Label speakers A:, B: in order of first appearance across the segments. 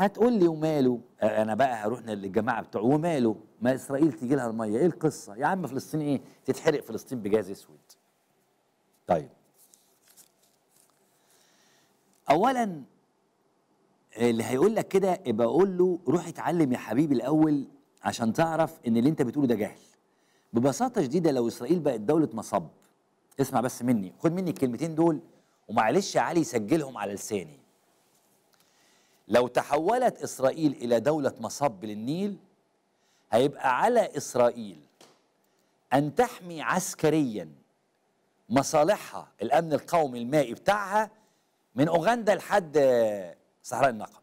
A: هتقول لي وماله انا بقى هروح للجماعه بتوع وماله ما اسرائيل تيجي لها الميه ايه القصه يا عم فلسطين ايه تتحرق فلسطين بجاز اسود طيب اولا اللي هيقول لك كده يبقى اقول له روح اتعلم يا حبيبي الاول عشان تعرف ان اللي انت بتقوله ده جهل ببساطه شديده لو اسرائيل بقت دوله مصب اسمع بس مني خد مني الكلمتين دول ومعلش يا علي سجلهم على لساني لو تحولت إسرائيل إلى دولة مصب للنيل هيبقى على إسرائيل أن تحمي عسكريا مصالحها الأمن القومي المائي بتاعها من أوغندا لحد صحراء النقب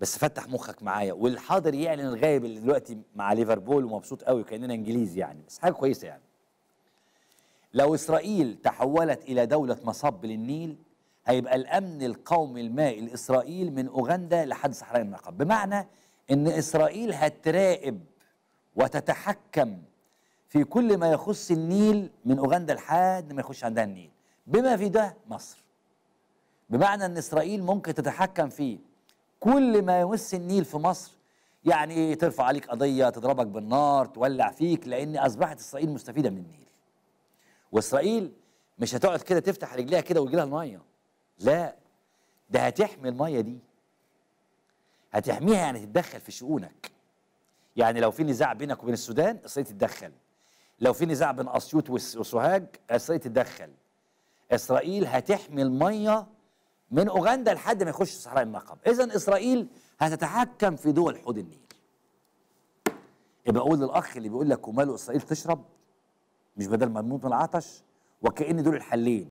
A: بس فتح مخك معايا والحاضر يعلن الغايب اللي دلوقتي مع ليفربول ومبسوط قوي كاننا انجليزي يعني بس حاجه كويسه يعني لو إسرائيل تحولت إلى دولة مصب للنيل هيبقى الأمن القومي المائي لإسرائيل من أوغندا لحد صحراء النقب بمعنى أن إسرائيل هتراقب وتتحكم في كل ما يخص النيل من أوغندا لحد ما يخش عندها النيل بما في ده مصر بمعنى أن إسرائيل ممكن تتحكم في كل ما يمس النيل في مصر يعني ترفع عليك قضية تضربك بالنار تولع فيك لأن أصبحت إسرائيل مستفيدة من النيل واسرائيل مش هتقعد كده تفتح رجليها كده ويجي لها الميه لا ده هتحمي الميه دي هتحميها يعني تتدخل في شؤونك يعني لو في نزاع بينك وبين السودان اسرائيل تتدخل لو في نزاع بين اسيوط وسوهاج اسرائيل تتدخل اسرائيل هتحمي الميه من اوغندا لحد ما يخش صحراء النقب اذا اسرائيل هتتحكم في دول حوض النيل يبقى اقول للاخ اللي بيقول لك وماله اسرائيل تشرب مش بدل ما نموت من العطش وكأن دول الحلين